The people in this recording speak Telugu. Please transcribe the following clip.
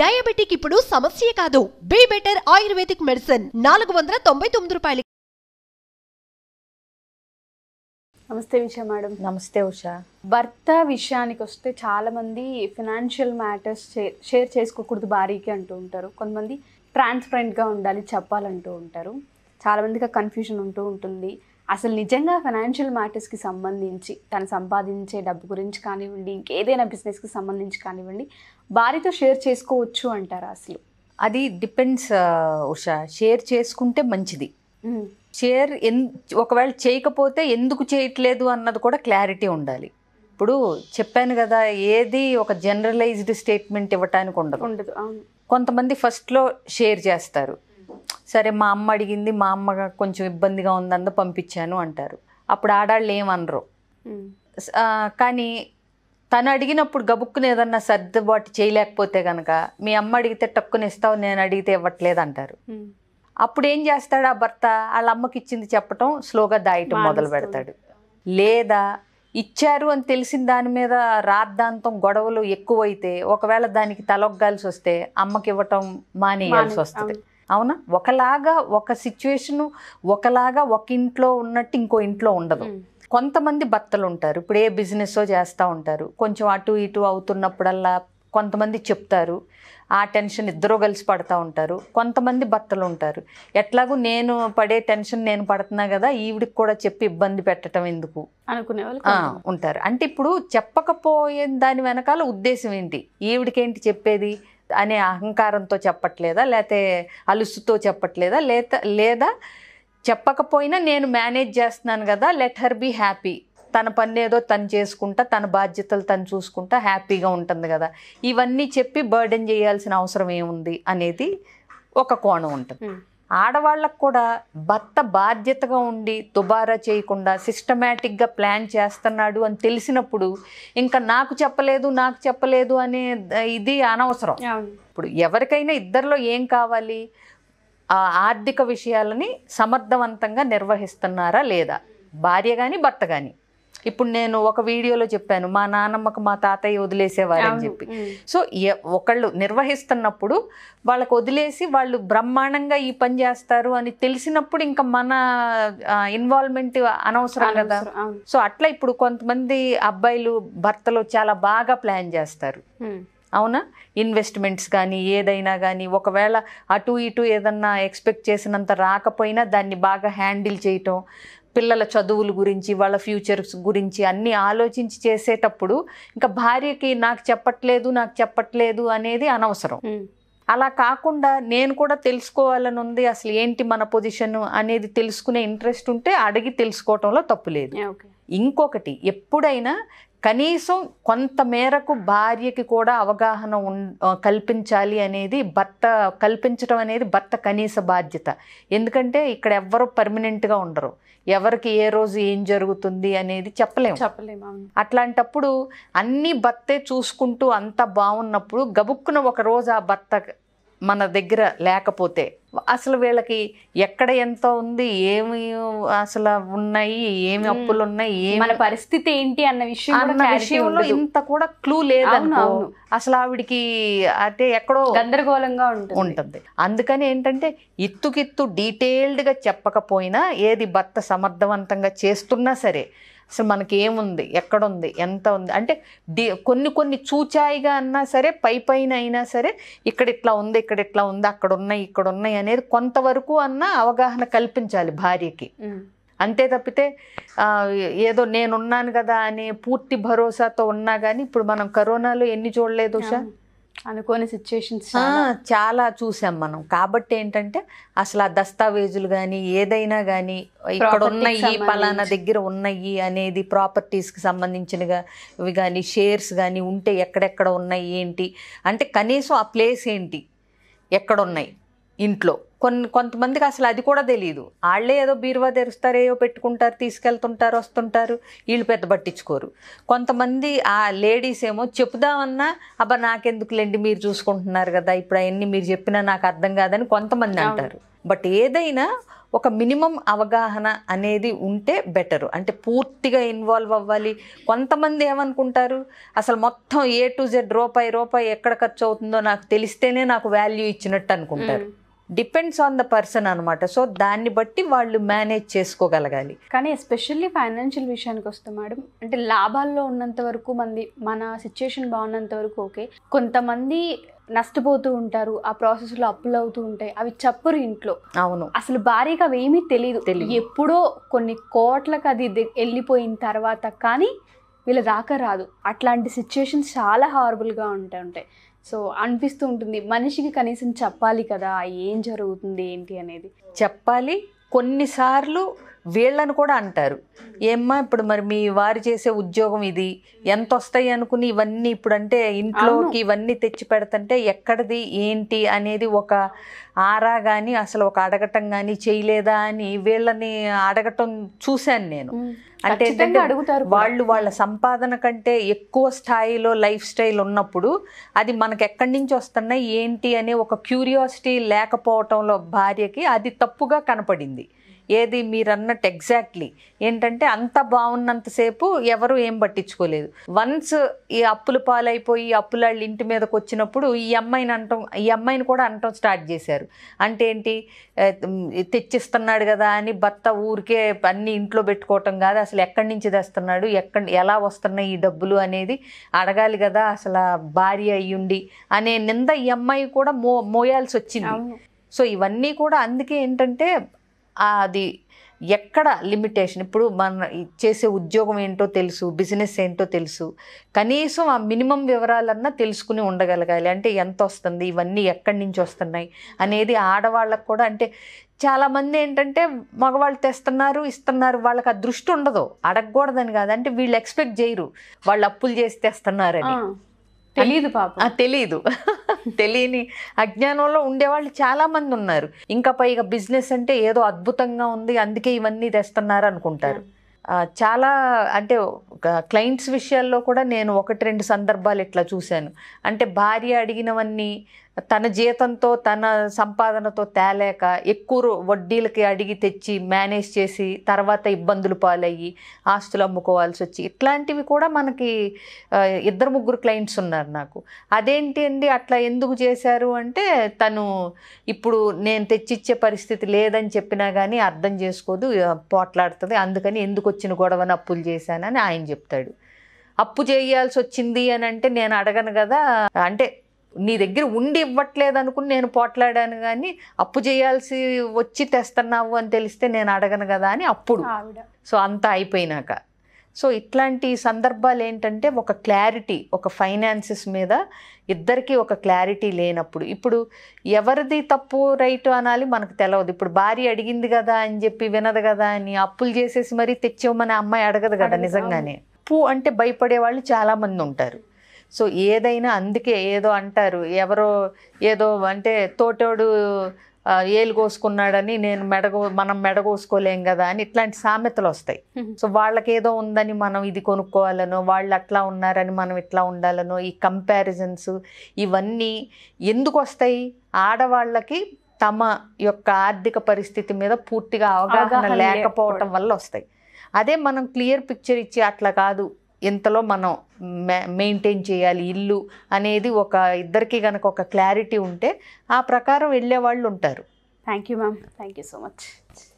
డయాబెటిక్ ఇప్పుడు సమస్య కాదు బీ బెటర్ ఆయుర్వేదిక్ మెడిసిన్ నాలుగు వందల తొంభై తొమ్మిది రూపాయలు నమస్తే ఉష మేడం నమస్తే ఉష భర్త విషయానికి వస్తే చాలామంది ఫినాన్షియల్ మ్యాటర్స్ షేర్ చేసుకోకూడదు భారీకి అంటూ ఉంటారు కొంతమంది ట్రాన్స్పరెంట్గా ఉండాలి చెప్పాలంటూ ఉంటారు చాలామందికి కన్ఫ్యూజన్ ఉంటూ ఉంటుంది అసలు నిజంగా ఫైనాన్షియల్ మ్యాటర్స్కి సంబంధించి తను సంపాదించే డబ్బు గురించి కానివ్వండి ఇంకేదైనా బిజినెస్కి సంబంధించి కానివ్వండి భార్యతో షేర్ చేసుకోవచ్చు అంటారా అసలు అది డిపెండ్స్ ఉషా షేర్ చేసుకుంటే మంచిది షేర్ ఎన్ ఒకవేళ చేయకపోతే ఎందుకు చేయట్లేదు అన్నది కూడా క్లారిటీ ఉండాలి ఇప్పుడు చెప్పాను కదా ఏది ఒక జనరలైజ్డ్ స్టేట్మెంట్ ఇవ్వటానికి ఉండదు ఉండదు కొంతమంది ఫస్ట్లో షేర్ చేస్తారు సరే మా అమ్మ అడిగింది మా అమ్మ కొంచెం ఇబ్బందిగా ఉందంద పంపించాను అంటారు అప్పుడు ఆడాళ్ళు ఏమనరు కానీ తను అడిగినప్పుడు గబుక్కుని ఏదన్నా సర్దుబాటు చేయలేకపోతే కనుక మీ అమ్మ అడిగితే టక్కుని ఇస్తావు నేను అడిగితే ఇవ్వట్లేదు అంటారు అప్పుడు ఏం చేస్తాడు ఆ భర్త వాళ్ళ అమ్మకి ఇచ్చింది చెప్పటం స్లోగా దాయటం మొదలు పెడతాడు లేదా ఇచ్చారు అని తెలిసిన దాని మీద రాద్దాంతం గొడవలు ఎక్కువైతే ఒకవేళ దానికి తలొగ్గాల్సి వస్తే అమ్మకి ఇవ్వటం మానేయాల్సి వస్తుంది అవునా ఒకలాగా ఒక సిచ్యువేషను ఒకలాగా ఒక ఇంట్లో ఉన్నట్టు ఇంకో ఇంట్లో ఉండదు కొంతమంది భర్తలు ఉంటారు ఇప్పుడు ఏ బిజినెస్ చేస్తూ ఉంటారు కొంచెం అటు ఇటు అవుతున్నప్పుడల్లా కొంతమంది చెప్తారు ఆ టెన్షన్ ఇద్దరూ కలిసి పడుతూ ఉంటారు కొంతమంది భర్తలు ఉంటారు ఎట్లాగూ నేను పడే టెన్షన్ నేను పడుతున్నా కదా ఈవిడికి కూడా చెప్పి ఇబ్బంది పెట్టడం ఎందుకు అనుకునే వాళ్ళు ఉంటారు అంటే ఇప్పుడు చెప్పకపోయే దాని వెనకాల ఉద్దేశం ఏంటి ఈవిడికేంటి చెప్పేది అనే అహంకారంతో చెప్పట్లేదా లేకపోతే అలుసుతో చెప్పట్లేదా లేత లేదా చెప్పకపోయినా నేను మేనేజ్ చేస్తున్నాను కదా లెట్ హర్ బీ హ్యాపీ తన పని ఏదో తను చేసుకుంటా తన బాధ్యతలు తను చూసుకుంటా హ్యాపీగా ఉంటుంది కదా ఇవన్నీ చెప్పి బర్డెన్ చేయాల్సిన అవసరం ఏముంది అనేది ఒక కోణం ఉంటుంది ఆడవాళ్ళకు కూడా భర్త బాధ్యతగా ఉండి దుబారా చేయకుండా సిస్టమేటిక్గా ప్లాన్ చేస్తున్నాడు అని తెలిసినప్పుడు ఇంకా నాకు చెప్పలేదు నాకు చెప్పలేదు అనే ఇది అనవసరం ఇప్పుడు ఎవరికైనా ఇద్దరిలో ఏం కావాలి ఆర్థిక విషయాలని సమర్థవంతంగా నిర్వహిస్తున్నారా లేదా భార్య కానీ భర్త కానీ ఇప్పుడు నేను ఒక వీడియోలో చెప్పాను మా నాన్నమ్మకు మా తాతయ్య వదిలేసేవారు అని చెప్పి సో ఒకళ్ళు నిర్వహిస్తున్నప్పుడు వాళ్ళకు వదిలేసి వాళ్ళు బ్రహ్మాండంగా ఈ పని చేస్తారు అని తెలిసినప్పుడు ఇంకా మన ఇన్వాల్వ్మెంట్ అనవసరం కదా సో అట్లా ఇప్పుడు కొంతమంది అబ్బాయిలు భర్తలు చాలా బాగా ప్లాన్ చేస్తారు అవునా ఇన్వెస్ట్మెంట్స్ కానీ ఏదైనా కానీ ఒకవేళ అటు ఇటు ఏదన్నా ఎక్స్పెక్ట్ చేసినంత రాకపోయినా దాన్ని బాగా హ్యాండిల్ చేయటం పిల్లల చదువుల గురించి వాళ్ళ ఫ్యూచర్స్ గురించి అన్నీ ఆలోచించి చేసేటప్పుడు ఇంకా భార్యకి నాకు చెప్పట్లేదు నాకు చెప్పట్లేదు అనేది అనవసరం అలా కాకుండా నేను కూడా తెలుసుకోవాలని ఉంది అసలు ఏంటి మన పొజిషన్ అనేది తెలుసుకునే ఇంట్రెస్ట్ ఉంటే అడిగి తెలుసుకోవటంలో తప్పు లేదు ఓకే ఇంకొకటి ఎప్పుడైనా కనీసం కొంతమేరకు భార్యకి కూడా అవగాహన ఉన్ కల్పించాలి అనేది భర్త కల్పించడం అనేది భర్త కనీస బాధ్యత ఎందుకంటే ఇక్కడ ఎవ్వరు పర్మనెంట్గా ఉండరు ఎవరికి ఏ రోజు ఏం జరుగుతుంది అనేది చెప్పలేము చెప్పలేము అట్లాంటప్పుడు అన్నీ భర్తే చూసుకుంటూ అంత బాగున్నప్పుడు గబుక్కున ఒక రోజు ఆ భర్త మన దగ్గర లేకపోతే అసలు వీళ్ళకి ఎక్కడ ఎంత ఉంది ఏమి అసలు ఉన్నాయి ఏమి అప్పులు ఉన్నాయి మన పరిస్థితి ఏంటి అన్న విషయం విషయంలో ఇంత కూడా క్లూ లేదన్నావు అసలు ఆవిడికి అంటే ఎక్కడో గందరగోళంగా ఉంటుంది ఉంటుంది అందుకని ఏంటంటే ఇత్తుకిత్తు డీటెయిల్డ్గా చెప్పకపోయినా ఏది భర్త సమర్థవంతంగా చేస్తున్నా సరే అసలు మనకి ఏముంది ఎక్కడుంది ఎంత ఉంది అంటే డి కొన్ని కొన్ని చూచాయిగా అన్నా సరే పై పైన అయినా సరే ఇక్కడ ఇట్లా ఉంది ఇక్కడ ఇట్లా ఉంది అక్కడ ఉన్నాయి ఇక్కడ ఉన్నాయి అనేది కొంతవరకు అన్నా అవగాహన కల్పించాలి భార్యకి అంతే తప్పితే ఏదో నేనున్నాను కదా అనే పూర్తి భరోసాతో ఉన్నా కానీ ఇప్పుడు మనం కరోనాలో ఎన్ని చూడలేదు సార్ అనుకోని సిచ్యుయేషన్స్ చాలా చూసాం మనం కాబట్టి ఏంటంటే అసలు ఆ దస్తావేజులు కానీ ఏదైనా కానీ ఇక్కడ ఉన్నాయి పలానా దగ్గర ఉన్నాయి అనేది ప్రాపర్టీస్కి సంబంధించినగా ఇవి కానీ షేర్స్ కానీ ఉంటే ఎక్కడెక్కడ ఉన్నాయి ఏంటి అంటే కనీసం ఆ ప్లేస్ ఏంటి ఎక్కడున్నాయి ఇంట్లో కొన్ని కొంతమందికి అసలు అది కూడా తెలియదు వాళ్ళే ఏదో బీరువా తెరుస్తారు ఏదో పెట్టుకుంటారు తీసుకెళ్తుంటారు వస్తుంటారు వీళ్ళు పెద్ద పట్టించుకోరు కొంతమంది ఆ లేడీస్ ఏమో చెప్దామన్నా అబ్బా నాకెందుకులేండి మీరు చూసుకుంటున్నారు కదా ఇప్పుడు అవన్నీ మీరు చెప్పినా నాకు అర్థం కాదని కొంతమంది అంటారు బట్ ఏదైనా ఒక మినిమం అవగాహన అనేది ఉంటే బెటరు అంటే పూర్తిగా ఇన్వాల్వ్ అవ్వాలి కొంతమంది ఏమనుకుంటారు అసలు మొత్తం ఏ టు జెడ్ రూపాయి రూపాయి ఎక్కడ ఖర్చు అవుతుందో నాకు తెలిస్తేనే నాకు వాల్యూ ఇచ్చినట్టు అనుకుంటారు డిపెండ్స్ ఆన్ ద పర్సన్ అనమాట సో దాన్ని బట్టి వాళ్ళు మేనేజ్ చేసుకోగలగాలి కానీ ఎస్పెషల్లీ ఫైనాన్షియల్ విషయానికి వస్తే మేడం అంటే లాభాల్లో ఉన్నంత వరకు మంది మన సిచ్యుయేషన్ బాగున్నంత వరకు ఓకే కొంతమంది నష్టపోతూ ఉంటారు ఆ ప్రాసెస్లో అప్పులు అవుతూ ఉంటాయి అవి చప్పురు ఇంట్లో అవును అసలు భారీగా ఏమీ తెలియదు ఎప్పుడో కొన్ని కోట్లకు అది వెళ్ళిపోయిన తర్వాత కానీ వీళ్ళు దాకా రాదు అట్లాంటి సిచ్యుయేషన్స్ చాలా హార్బుల్గా ఉంటాయి ఉంటాయి సో అనిపిస్తూ ఉంటుంది మనిషికి కనీసం చెప్పాలి కదా ఏం జరుగుతుంది ఏంటి అనేది చెప్పాలి కొన్నిసార్లు వీళ్ళని కూడా అంటారు ఏమ్మా ఇప్పుడు మరి మీ వారు చేసే ఉద్యోగం ఇది ఎంత వస్తాయి అనుకుని ఇవన్నీ ఇప్పుడు అంటే ఇంట్లోకి ఇవన్నీ తెచ్చి పెడతంటే ఎక్కడిది ఏంటి అనేది ఒక ఆరా కానీ అసలు ఒక అడగటం కానీ చేయలేదా అని వీళ్ళని అడగటం చూశాను నేను అంటే ఏంటంటే వాళ్ళు వాళ్ళ సంపాదన కంటే ఎక్కువ స్థాయిలో లైఫ్ స్టైల్ ఉన్నప్పుడు అది మనకు ఎక్కడి నుంచి వస్తున్నాయి ఏంటి అనే ఒక క్యూరియాసిటీ లేకపోవటంలో భార్యకి అది తప్పుగా కనపడింది ఏది మీరన్నట్టు ఎగ్జాక్ట్లీ ఏంటంటే అంత బాగున్నంతసేపు ఎవరు ఏం పట్టించుకోలేదు వన్స్ ఈ అప్పులు పాలైపోయి అప్పులాళ్ళు ఇంటి మీదకి వచ్చినప్పుడు ఈ అమ్మాయిని అంటాం ఈ అమ్మాయిని కూడా అంటాం స్టార్ట్ చేశారు అంటే ఏంటి తెచ్చిస్తున్నాడు కదా అని భర్త ఊరికే అన్ని ఇంట్లో పెట్టుకోవటం కాదు అసలు ఎక్కడి నుంచి తెస్తున్నాడు ఎక్కడ ఎలా వస్తున్నాయి ఈ డబ్బులు అనేది అడగాలి కదా అసలు భార్య అయ్యుండి అనే నింద ఈ అమ్మాయి కూడా మో మోయాల్సి వచ్చింది సో ఇవన్నీ కూడా అందుకే ఏంటంటే అది ఎక్కడ లిమిటేషన్ ఇప్పుడు మన చేసే ఉద్యోగం ఏంటో తెలుసు బిజినెస్ ఏంటో తెలుసు కనీసం ఆ మినిమం వివరాలన్నా తెలుసుకుని ఉండగలగాలి అంటే ఎంత వస్తుంది ఇవన్నీ ఎక్కడి నుంచి వస్తున్నాయి అనేది ఆడవాళ్ళకు కూడా అంటే చాలామంది ఏంటంటే మగవాళ్ళు తెస్తున్నారు ఇస్తున్నారు వాళ్ళకి ఆ దృష్టి ఉండదు అడగకూడదని కాదు అంటే వీళ్ళు ఎక్స్పెక్ట్ చేయరు వాళ్ళు అప్పులు చేసి తెస్తున్నారని తెలియదు పాప తెలియదు తెలియని అజ్ఞానంలో ఉండేవాళ్ళు చాలామంది ఉన్నారు ఇంకా పైగా బిజినెస్ అంటే ఏదో అద్భుతంగా ఉంది అందుకే ఇవన్నీ తెస్తున్నారు అనుకుంటారు చాలా అంటే క్లయింట్స్ విషయాల్లో కూడా నేను ఒకటి రెండు సందర్భాలు ఇట్లా చూశాను అంటే భార్య అడిగినవన్నీ తన జీతంతో తన సంపాదనతో తేలేక ఎక్కువ వడ్డీలకి అడిగి తెచ్చి మేనేజ్ చేసి తర్వాత ఇబ్బందులు పాలయ్యి ఆస్తులు అమ్ముకోవాల్సి వచ్చి ఇట్లాంటివి కూడా మనకి ఇద్దరు ముగ్గురు క్లయింట్స్ ఉన్నారు నాకు అదేంటి అండి అట్లా ఎందుకు చేశారు అంటే తను ఇప్పుడు నేను తెచ్చిచ్చే పరిస్థితి లేదని చెప్పినా కానీ అర్థం చేసుకోదు పోట్లాడుతుంది అందుకని ఎందుకు వచ్చిన గొడవను అప్పులు చేశానని ఆయన చెప్తాడు అప్పు చేయాల్సి వచ్చింది అని అంటే నేను అడగను కదా అంటే నీ దగ్గర ఉండి ఇవ్వట్లేదు అనుకుని నేను పోట్లాడాను కానీ అప్పు చేయాల్సి వచ్చి తెస్తున్నావు అని తెలిస్తే నేను అడగను కదా అని అప్పుడు సో అంతా అయిపోయినాక సో ఇట్లాంటి సందర్భాలు ఏంటంటే ఒక క్లారిటీ ఒక ఫైనాన్సెస్ మీద ఇద్దరికీ ఒక క్లారిటీ లేనప్పుడు ఇప్పుడు ఎవరిది తప్పు రైట్ అనాలి మనకు తెలియదు ఇప్పుడు భార్య అడిగింది కదా అని చెప్పి వినదు కదా అని అప్పులు చేసేసి మరీ తెచ్చేవమని అమ్మాయి అడగదు కదా నిజంగానే అప్పు అంటే భయపడే వాళ్ళు చాలామంది ఉంటారు సో ఏదైనా అందుకే ఏదో అంటారు ఎవరో ఏదో అంటే తోటోడు ఏలు కోసుకున్నాడని నేను మెడగో మనం మెడగోసుకోలేం కదా అని ఇట్లాంటి సామెతలు వస్తాయి సో వాళ్ళకి ఏదో ఉందని మనం ఇది కొనుక్కోవాలనో వాళ్ళు అట్లా ఉన్నారని మనం ఇట్లా ఉండాలనో ఈ కంపారిజన్స్ ఇవన్నీ ఎందుకు వస్తాయి ఆడవాళ్ళకి తమ యొక్క ఆర్థిక పరిస్థితి మీద పూర్తిగా అవగాహన లేకపోవటం వల్ల వస్తాయి అదే మనం క్లియర్ పిక్చర్ ఇచ్చి అట్లా కాదు ఇంతలో మనం మెయింటైన్ చేయాలి ఇల్లు అనేది ఒక ఇద్దరికి కనుక ఒక క్లారిటీ ఉంటే ఆ ప్రకారం వెళ్ళే వాళ్ళు ఉంటారు thank you ma'am thank you so much